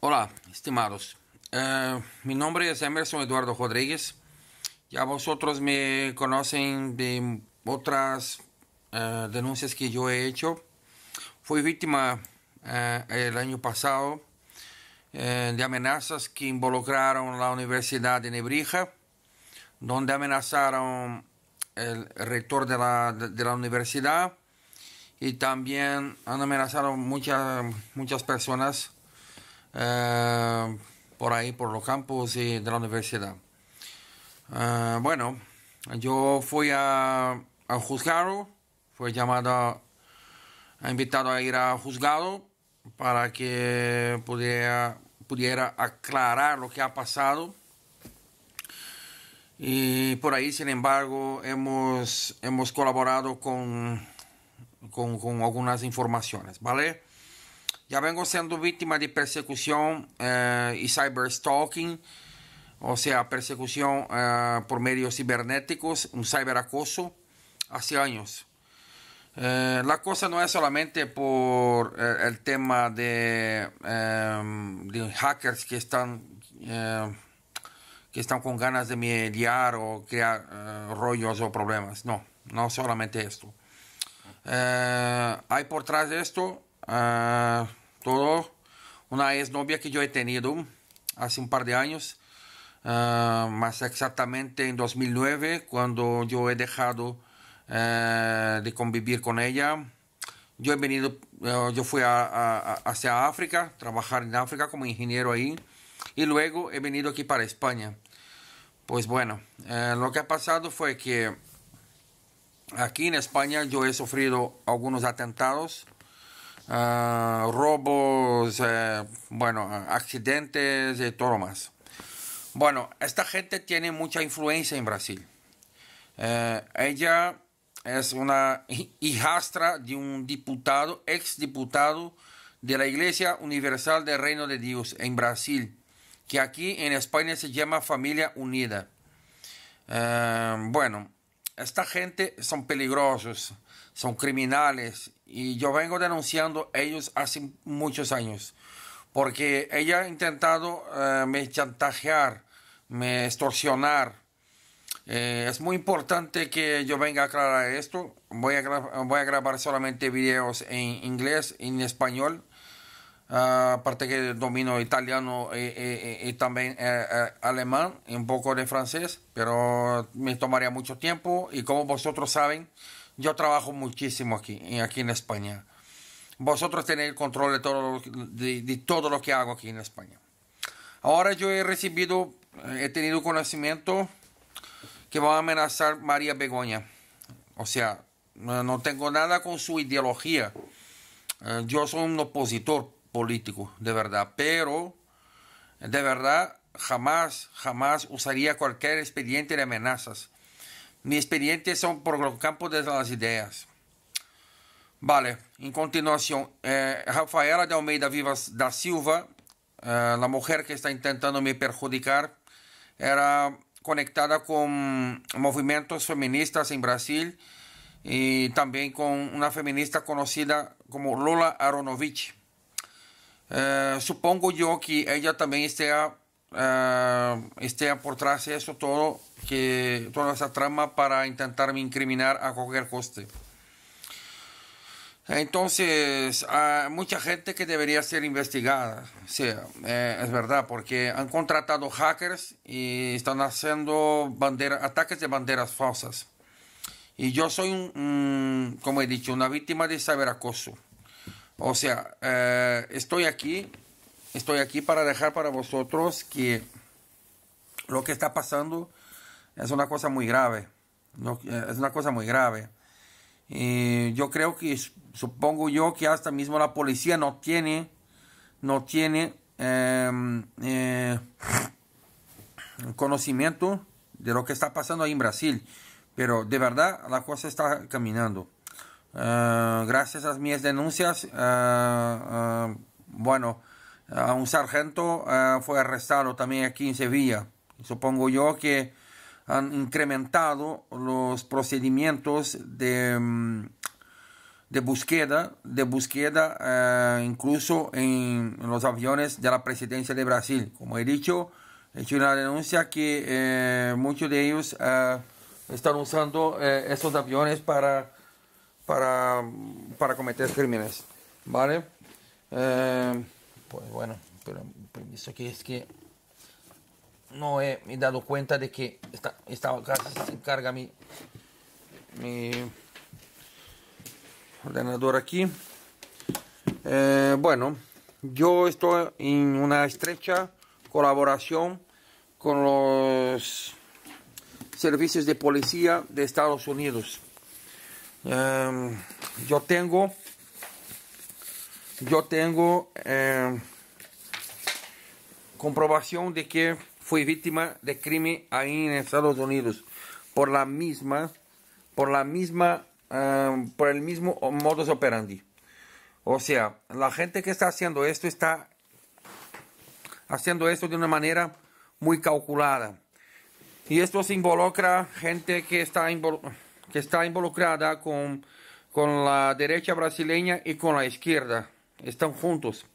Hola, estimados. Eh, mi nombre es Emerson Eduardo Rodríguez. Ya vosotros me conocen de otras eh, denuncias que yo he hecho. Fui víctima eh, el año pasado de amenazas que involucraron la Universidad de Nebrija, donde amenazaron el rector de la, universidad y también han amenazado muchas muchas personas eh, por ahí, por los campus y de la universidad. Eh, bueno, yo fui a, a juzgado, fue llamada, invitado a ir a juzgado para que pudiera, pudiera aclarar lo que ha pasado. Y por ahí, sin embargo, hemos, hemos colaborado con, con algunas informaciones, ¿vale? Ya vengo siendo víctima de persecución eh, y cyberstalking, o sea, persecución eh, por medios cibernéticos, un cyberacoso, hace años. Eh, la cosa no es solamente por el tema de, em, de, hackers que están, em, que están con ganas de mediar o crear rollos o problemas, no, no solamente esto. hay por detrás de esto todo. Una exnovia que yo he tenido hace un par de años, ah, más exactamente en 2009, cuando yo he dejado eh, de convivir con ella. Yo he venido, eh, yo fui hacia África, trabajar en África como ingeniero ahí, y luego he venido aquí para España. Pues bueno, eh, lo que ha pasado fue que aquí en España yo he sufrido algunos atentados Ah, robos, eh, bueno, accidentes y eh, todo más. Bueno, esta gente tiene mucha influencia en Brasil. Eh, ella es una hijastra de un diputado, ex diputado de la Iglesia Universal del Reino de Dios en Brasil, que aquí en España se llama Familia Unida. bueno, esta gente son peligrosos son criminales y yo vengo denunciando ellos hace muchos años porque ella ha intentado eh, me chantajear, me extorsionar. Eh, es muy importante que yo venga a aclarar esto. Voy a, voy a grabar solamente videos en inglés y en español. Ah, aparte que domino italiano eh, y, también alemán y un poco de francés, pero me tomaría mucho tiempo y como vosotros saben, yo trabajo muchísimo aquí, aquí en España. Vosotros tenéis el control de todo, de, todo lo que hago aquí en España. Ahora yo he recibido, eh, he tenido conocimiento que va a amenazar a María Begoña. O sea, no tengo nada con su ideología. Eh, yo soy un opositor político, de verdad. Pero, de verdad, jamás, jamás usaría cualquier expediente de amenazas. Mi experiencia son por los campos de las ideas. Vale, en continuación, eh, Rafaela de Almeida Vivas da Silva, eh, la mujer que está intentando me perjudicar, era conectada con movimientos feministas en Brasil y también con una feminista conocida como Lola Aronovich. Eh, supongo yo que ella también esté Ah, esté por de eso todo, que toda esa trama para intentarme incriminar a cualquier coste. Entonces, hay ah, mucha gente que debería ser investigada. Eh, es verdad, porque han contratado hackers y están haciendo bandera, ataques de banderas falsas. Y yo soy, mm, como he dicho, una víctima de acoso O sea, eh, estoy aquí estoy aquí para dejar para vosotros que lo que está pasando es una cosa muy grave. es una cosa muy grave. yo creo que, supongo yo que hasta mismo la policía no tiene, no tiene em, eh, conocimiento de lo que está pasando ahí en Brasil. Pero de verdad la cosa está caminando. Eh, gracias a mis denuncias, eh, bueno, un sargento eh, fue arrestado también aquí en Sevilla. Supongo yo que han incrementado los procedimientos de, mm, de búsqueda, de búsqueda eh, incluso en los aviones de la presidencia de Brasil. Como he dicho, he hecho una denuncia que eh, muchos de ellos están usando esos aviones para, para, para cometer crímenes. ¿Vale? Pues bueno, pero visto pues, que es que no he, he, dado cuenta de que esta, se encarga mi, mi ordenador aquí. Eh, bueno, yo estoy en una estrecha colaboración con los servicios de policía de Estados Unidos. Em, yo tengo yo tengo eh, comprobación de que fui víctima de crimen ahí en Estados Unidos por misma, eh, por el mismo modus operandi. O sea, la gente que está haciendo esto está haciendo esto de una manera muy calculada. Y esto se involucra gente que está, involucrada con la derecha brasileña y con la izquierda están juntos,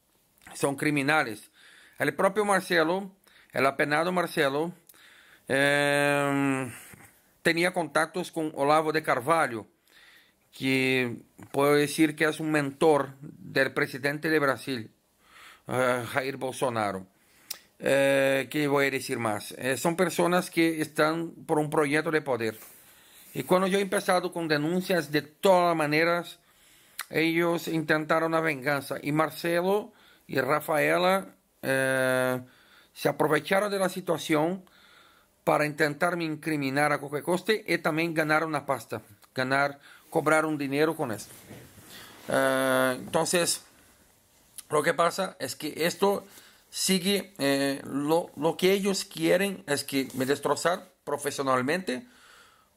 son criminales. El propio Marcelo, el apenado Marcelo, em, tenía contactos con Olavo de Carvalho, que puedo decir que es un mentor del presidente de Brasil, eh, Jair Bolsonaro. Eh, ¿Qué voy a decir más? Eh, son personas que están por un proyecto de poder. Y cuando yo he empezado con denuncias de todas maneras, ellos intentaron la venganza y Marcelo y Rafaela eh, se aprovecharon de la situación para intentar me incriminar a cualquier coste y también ganar una pasta, ganar, cobrar un dinero con esto. Eh, entonces, lo que pasa es que esto sigue, eh, lo, lo que ellos quieren es que me destrozar profesionalmente,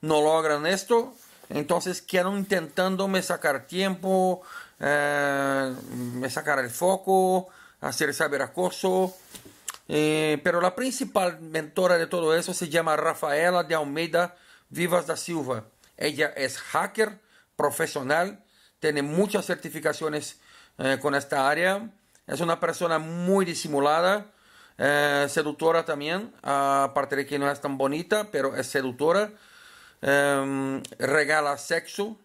no logran esto, entonces intentando intentándome sacar tiempo, eh, me sacar el foco, hacer saber acoso. Eh, pero la principal mentora de todo eso se llama Rafaela de Almeida Vivas da Silva. Ella es hacker profesional, tiene muchas certificaciones eh, con esta área. Es una persona muy disimulada, seductora también, aparte de que no es tan bonita, pero es seductora. Em, regala sexo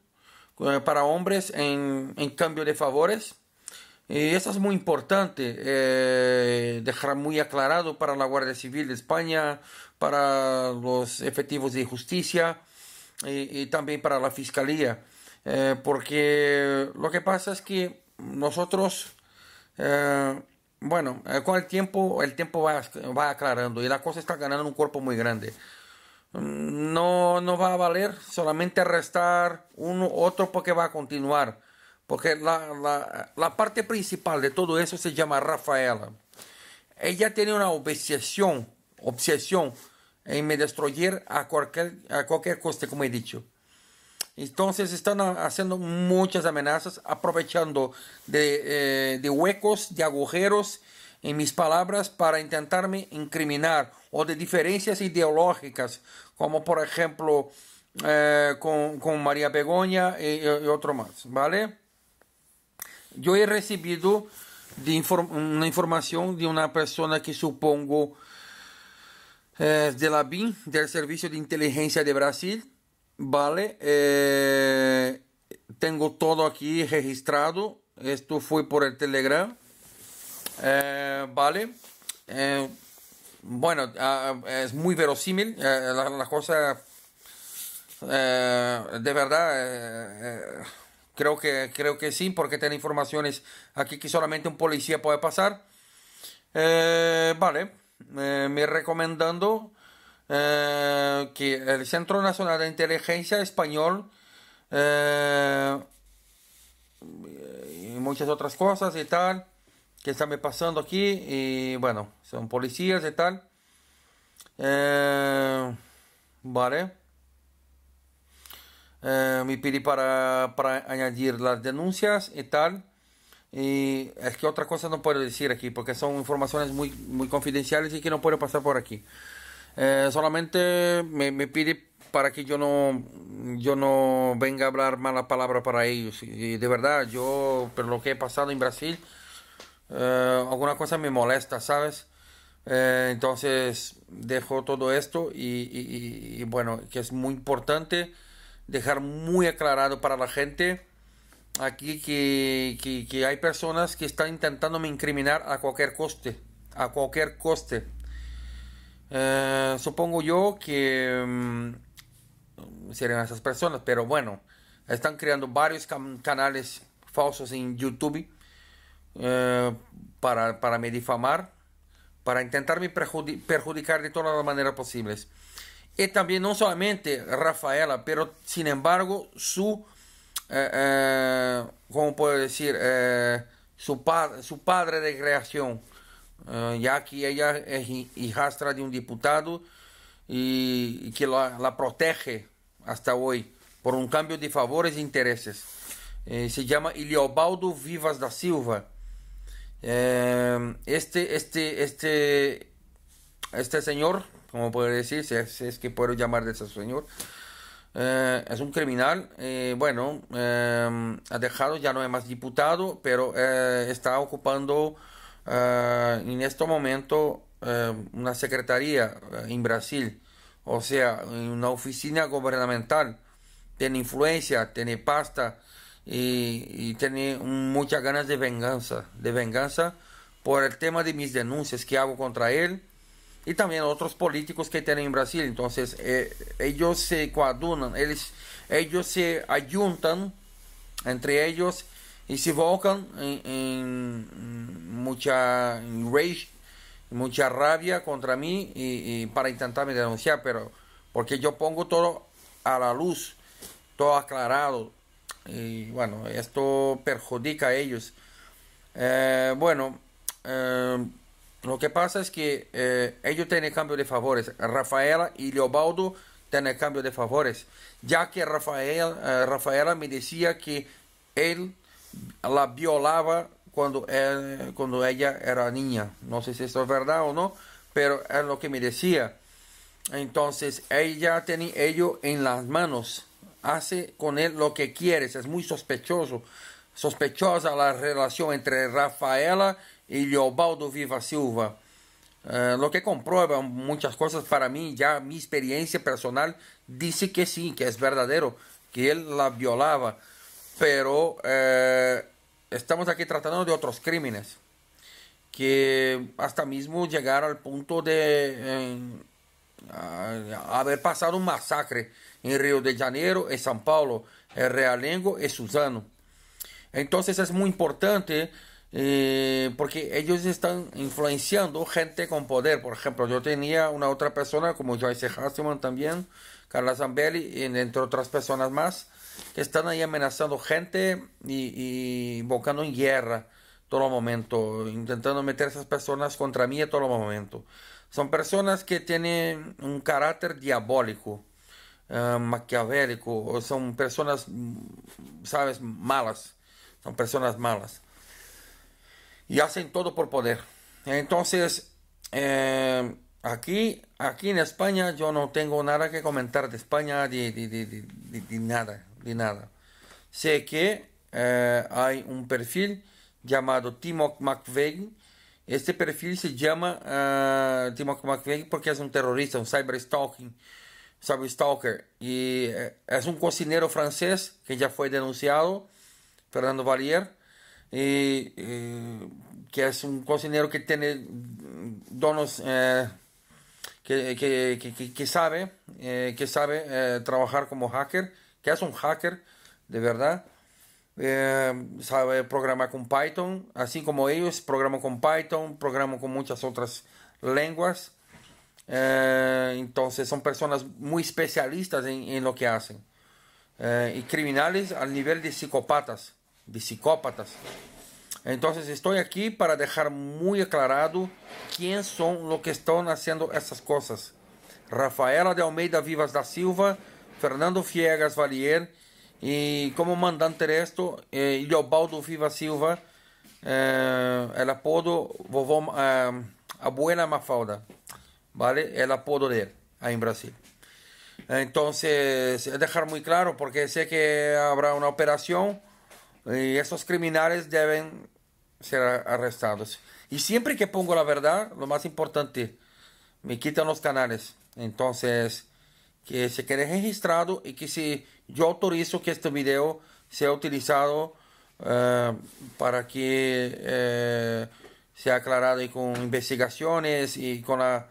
eh, para hombres en, cambio de favores. Y eso es muy importante, eh, dejar muy aclarado para la Guardia Civil de España, para los efectivos de justicia y, también para la Fiscalía. Eh, porque lo que pasa es que nosotros, bueno, con el tiempo, el tiempo va, va aclarando y la cosa está ganando un cuerpo muy grande. Mm, no, no va a valer, solamente arrestar uno otro porque va a continuar. Porque la, parte principal de todo eso se llama Rafaela. Ella tiene una obsesión, obsesión en me destruir a cualquier, a cualquier coste, como he dicho. Entonces están haciendo muchas amenazas, aprovechando de, eh, de huecos, de agujeros en mis palabras para intentarme incriminar o de diferencias ideológicas, como por ejemplo eh, con, María Begoña y, otro más, ¿vale? Yo he recibido una información de una persona que supongo eh, de la BIN, del Servicio de Inteligencia de Brasil, ¿vale? Eh, tengo todo aquí registrado, esto fue por el Telegram, eh, ¿vale? Bueno, ah, es muy verosímil. Eh, la, cosa, eh, de verdad, eh, creo, que, creo que sí, porque tiene informaciones aquí que solamente un policía puede pasar. vale, me recomendando que el Centro Nacional de Inteligencia Español y muchas otras cosas y tal. ¿Qué está me pasando aquí y bueno, son policías y tal. Eh, vale. Eh, me pide para, para, añadir las denuncias y tal. Y es que otra cosa no puedo decir aquí porque son informaciones muy, muy confidenciales y que no puedo pasar por aquí. Eh, solamente me, pide para que yo no, yo no venga a hablar mala palabra para ellos. Y de verdad, yo, por lo que he pasado en Brasil, eh, alguna cosa me molesta, ¿sabes? Eh, entonces dejo todo esto y, bueno, que es muy importante dejar muy aclarado para la gente aquí que, hay personas que están me incriminar a cualquier coste, a cualquier coste. Eh, supongo yo que mm, serían esas personas, pero bueno, están creando varios canales falsos en YouTube eh, para, para, me difamar, para intentarme perjudicar de todas las maneras posibles. Y también no solamente Rafaela, pero sin embargo su, eh, eh puedo decir? Eh, su, su padre de creación, ya que ella es hijastra de un diputado y, que la, protege hasta hoy por un cambio de favores e intereses. se llama Iliobaldo Vivas da Silva. Em, este, este, este, este señor, como puede decirse, es, es, que puedo llamar de ese señor, eh, es un criminal, eh, bueno, em, ha dejado, ya no es más diputado, pero eh, está ocupando en este momento em, una secretaría en Brasil, o sea, una oficina gubernamental, tiene influencia, tiene pasta, y, tenía muchas ganas de venganza, de venganza por el tema de mis denuncias que hago contra él y también otros políticos que tienen en Brasil. Entonces, eh, ellos se coadunan, ellos, ellos se ayuntan entre ellos y se volcan en, mucha en rage, mucha rabia contra mí y, y para intentarme denunciar, pero porque yo pongo todo a la luz, todo aclarado, y bueno, esto perjudica a ellos. Eh, bueno, eh, lo que pasa es que eh, ellos tienen cambio de favores. Rafaela y Leobaldo tienen cambio de favores. Ya que Rafaela me decía que él la violaba cuando, cuando ella era niña. No sé si esto es verdad o no, pero es lo que me decía. Entonces ella tenía ello en las manos hace con él lo que quiere. Es muy sospechoso, sospechosa la relación entre Rafaela y Leobaldo Viva Silva. Eh, lo que comprueba muchas cosas para mí, ya mi experiencia personal dice que sí, que es verdadero, que él la violaba, pero eh, estamos aquí tratando de otros crímenes que hasta mismo llegar al punto de eh, haber pasado un masacre en Río de Janeiro, en São Paulo, en Realengo y Suzano. Entonces es muy importante eh, porque ellos están influenciando gente con poder. Por ejemplo, yo tenía una otra persona como Joyce Hasselman también, Carla Zambelli, y entre otras personas más, que están ahí amenazando gente y, invocando en guerra todo momento, intentando meter esas personas contra mí todo el momento. Son personas que tienen un carácter diabólico Ah, son personas, sabes, malas, son personas malas. Y hacen todo por poder. Entonces, eh, aquí, aquí en España yo no tengo nada que comentar de España, de, nada, de nada. Sé que eh, hay un perfil llamado Timo McVeigh. Este perfil se llama ah, Timo McVeigh porque es un terrorista, un cyberstalking sabe Stalker. Y eh, es un cocinero francés que ya fue denunciado, Fernando Valier, y, que es un cocinero que tiene donos, eh, que, que, que, que, sabe, eh, que sabe trabajar como hacker, que es un hacker de verdad. sabe programar con Python, así como ellos, programa con Python, programa con muchas otras lenguas. Eh, então são pessoas muito especialistas em lo que hacen. Eh, y criminales a nível de psicópatas, de psicópatas. então estou aqui para deixar muito aclarado quem são lo que estão fazendo essas coisas Rafaela de Almeida Vivas da Silva, Fernando Fiegas Valier e como mandante resto, eh, Leobaldo Vivas Silva, eh, el apodo Vovó, eh, Abuela Mafalda. ¿vale? El apodo de él ahí en Brasil. Entonces, dejar muy claro, porque sé que habrá una operación y esos criminales deben ser arrestados. Y siempre que pongo la verdad, lo más importante, me quitan los canales. Entonces, que se quede registrado y que si yo autorizo que este video sea utilizado eh, para que eh, sea aclarado y con investigaciones y con la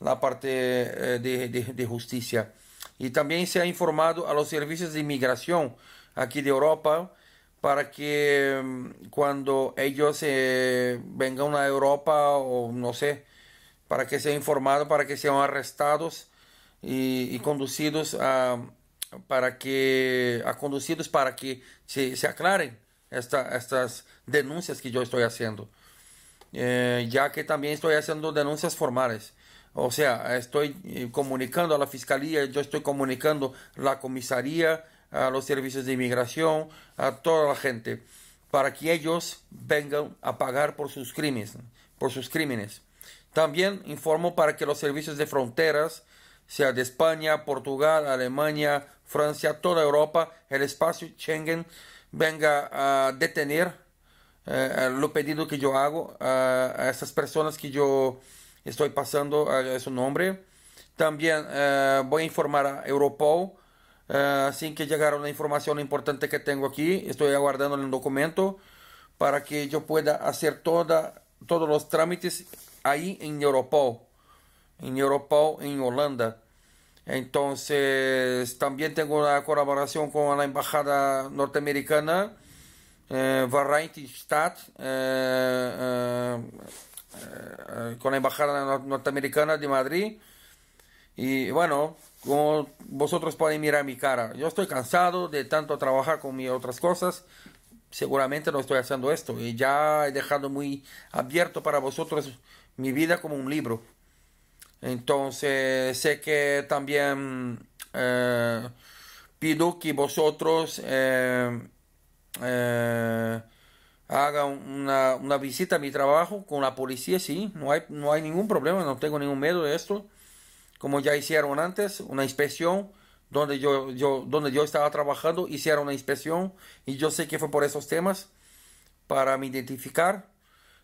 la parte eh, de, justicia. Y también se ha informado a los servicios de inmigración aquí de Europa para que mm, cuando ellos eh, vengan a Europa o no sé, para que sean informados, para que sean arrestados y, conducidos a, para que a conducidos para que se, aclaren estas denuncias que yo estoy haciendo. Eh, ya que también estoy haciendo denuncias formales o sea, estoy eh, comunicando a la fiscalía, yo estoy comunicando la comisaría, a los servicios de inmigración, a toda la gente, para que ellos vengan a pagar por sus crímenes, por sus crímenes. También informo para que los servicios de fronteras, sea de España, Portugal, Alemania, Francia, toda Europa, el espacio Schengen, venga a detener eh, lo pedido que yo hago a estas personas que yo Estoy pasando a su nombre. También eh, voy a informar a Europol. así eh, que llegaron la información importante que tengo aquí. Estoy aguardando el documento para que yo pueda hacer toda, todos los trámites ahí en Europol. En Europol, en Holanda. Entonces, también tengo una colaboración con la embajada norteamericana, eh, Varrein-Stadt, eh, con la Embajada Norteamericana de Madrid. Y bueno, como vosotros podéis mirar mi cara, yo estoy cansado de tanto trabajar con mis otras cosas. Seguramente no estoy haciendo esto y ya he dejado muy abierto para vosotros mi vida como un libro. Entonces, sé que también eh, pido que vosotros eh, haga una, visita a mi trabajo con la policía, sí, no hay, no hay ningún problema, no tengo ningún miedo de esto. Como ya hicieron antes, una inspección donde yo, yo, donde yo estaba trabajando, hicieron una inspección y yo sé que fue por esos temas para me identificar.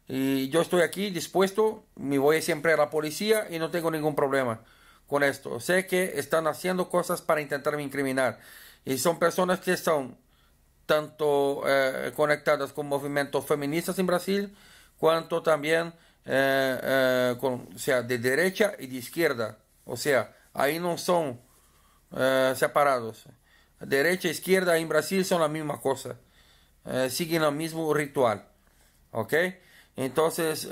Y yo estoy aquí dispuesto, me voy siempre a la policía y no tengo ningún problema con esto. Sé que están haciendo cosas para intentarme incriminar. Y son personas que son tanto eh, conectadas con movimientos feministas en Brasil, cuanto también eh, eh, sea, de derecha y de izquierda. O sea, ahí no son separados. Derecha e izquierda en Brasil son la misma cosa. siguen el mismo ritual. ¿Ok? Entonces,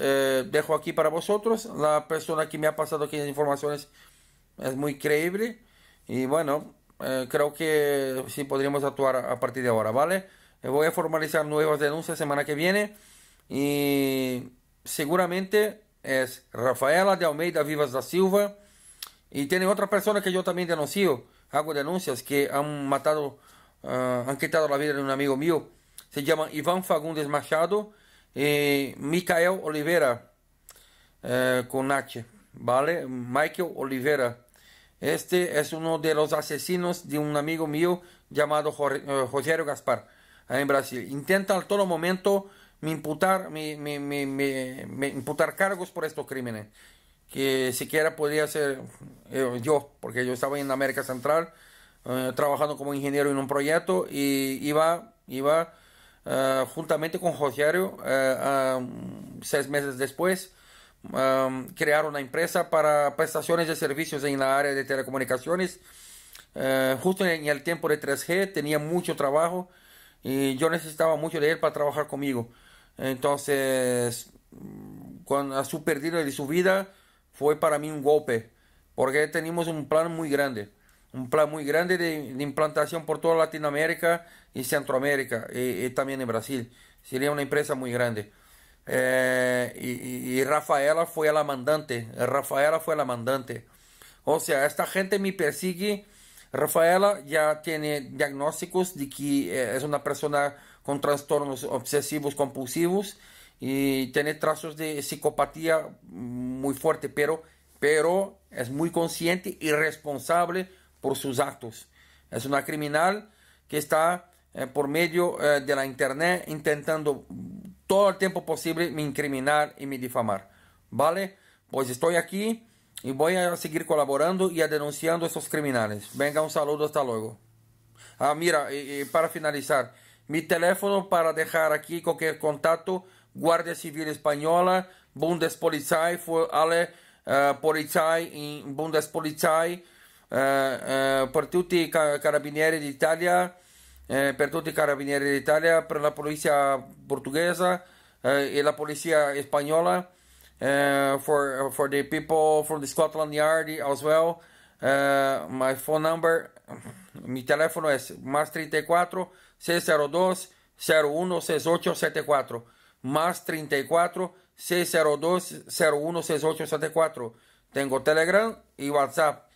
dejo aquí para vosotros. La persona que me ha pasado las informaciones es muy creíble. Y bueno, eh, creo que sí podríamos actuar a partir de ahora, ¿vale? Eh, voy a formalizar nuevas denuncias semana que viene y seguramente es Rafaela de Almeida Vivas da Silva y tiene otra persona que yo también denuncio, hago denuncias que han matado, eh, han quitado la vida de un amigo mío. Se llama Iván Fagundes Machado y Micael Oliveira eh, con H, ¿vale? Michael Oliveira. Este es uno de los asesinos de un amigo mío llamado eh, José Gaspar en Brasil. Intenta a todo momento me imputar, me, imputar cargos por estos crímenes. Que siquiera podría ser eh, yo, porque yo estaba en América Central eh, trabajando como ingeniero en un proyecto y iba, iba juntamente con José seis meses después crear una empresa para prestaciones de servicios en la área de telecomunicaciones. Eh, justo en el tiempo de 3G tenía mucho trabajo y yo necesitaba mucho de él para trabajar conmigo. Entonces, con, a su pérdida de su vida fue para mí un golpe, porque teníamos un plan muy grande, un plan muy grande de, implantación por toda Latinoamérica y Centroamérica y también en Brasil. Sería una empresa muy grande. Eh, y, Rafaela fue la mandante. Rafaela fue la mandante. O sea, esta gente me persigue. Rafaela ya tiene diagnósticos de que eh, es una persona con trastornos obsesivos compulsivos y tiene trazos de psicopatía muy fuerte, pero, pero es muy consciente y responsable por sus actos. Es una criminal que está eh, por medio de la internet intentando todo el tiempo posible me incriminar y me difamar. ¿Vale? Pues estoy aquí y voy a seguir colaborando y a denunciando a esos criminales. Venga, un saludo, hasta luego. Ah, mira, y, para finalizar, mi teléfono para dejar aquí cualquier contacto, Guardia Civil Española, Bundespolizei, eh, Polizei Bundespolizei, uh, Carabinieri de Italia eh, per tutti i carabinieri d'Italia, per la policía portuguesa eh, y la policía española para eh, for, for the people from the Scotland Yard as well. Eh, my phone number, mi teléfono es más 34 602 01 6874. Más 34 602 01 6874. Tengo Telegram y WhatsApp.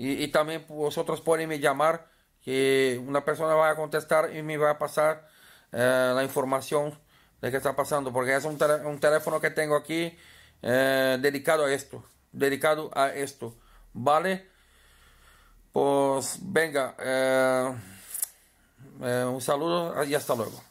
Y, también vosotros podéis me llamar y una persona va a contestar y me va a pasar eh, la información de qué está pasando, porque es un, teléfono, un teléfono que tengo aquí eh, dedicado a esto, dedicado a esto, ¿vale? Pues venga, eh, un saludo y hasta luego.